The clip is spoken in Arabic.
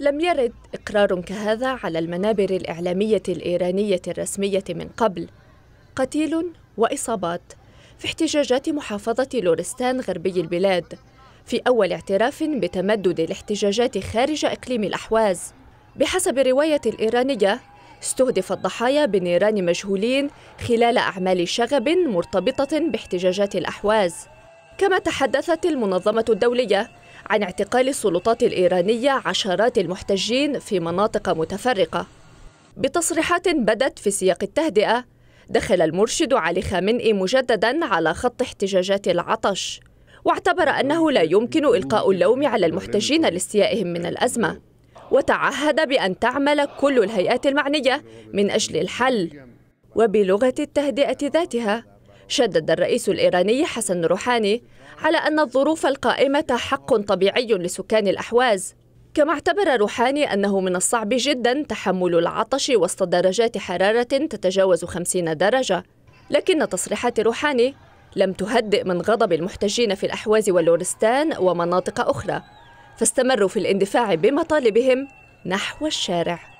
لم يرد إقرار كهذا على المنابر الإعلامية الإيرانية الرسمية من قبل قتيل وإصابات في احتجاجات محافظة لورستان غربي البلاد في أول اعتراف بتمدد الاحتجاجات خارج إقليم الأحواز بحسب الرواية الإيرانية استهدف الضحايا بنيران مجهولين خلال أعمال شغب مرتبطة باحتجاجات الأحواز كما تحدثت المنظمة الدولية عن اعتقال السلطات الإيرانية عشرات المحتجين في مناطق متفرقة بتصريحات بدت في سياق التهدئة دخل المرشد علي خامنئي مجددا على خط احتجاجات العطش واعتبر أنه لا يمكن إلقاء اللوم على المحتجين لاستيائهم من الأزمة وتعهد بأن تعمل كل الهيئات المعنية من أجل الحل وبلغة التهدئة ذاتها شدد الرئيس الإيراني حسن روحاني على أن الظروف القائمة حق طبيعي لسكان الأحواز كما اعتبر روحاني أنه من الصعب جدا تحمل العطش وسط درجات حرارة تتجاوز 50 درجة لكن تصريحات روحاني لم تهدئ من غضب المحتجين في الأحواز واللورستان ومناطق أخرى فاستمروا في الاندفاع بمطالبهم نحو الشارع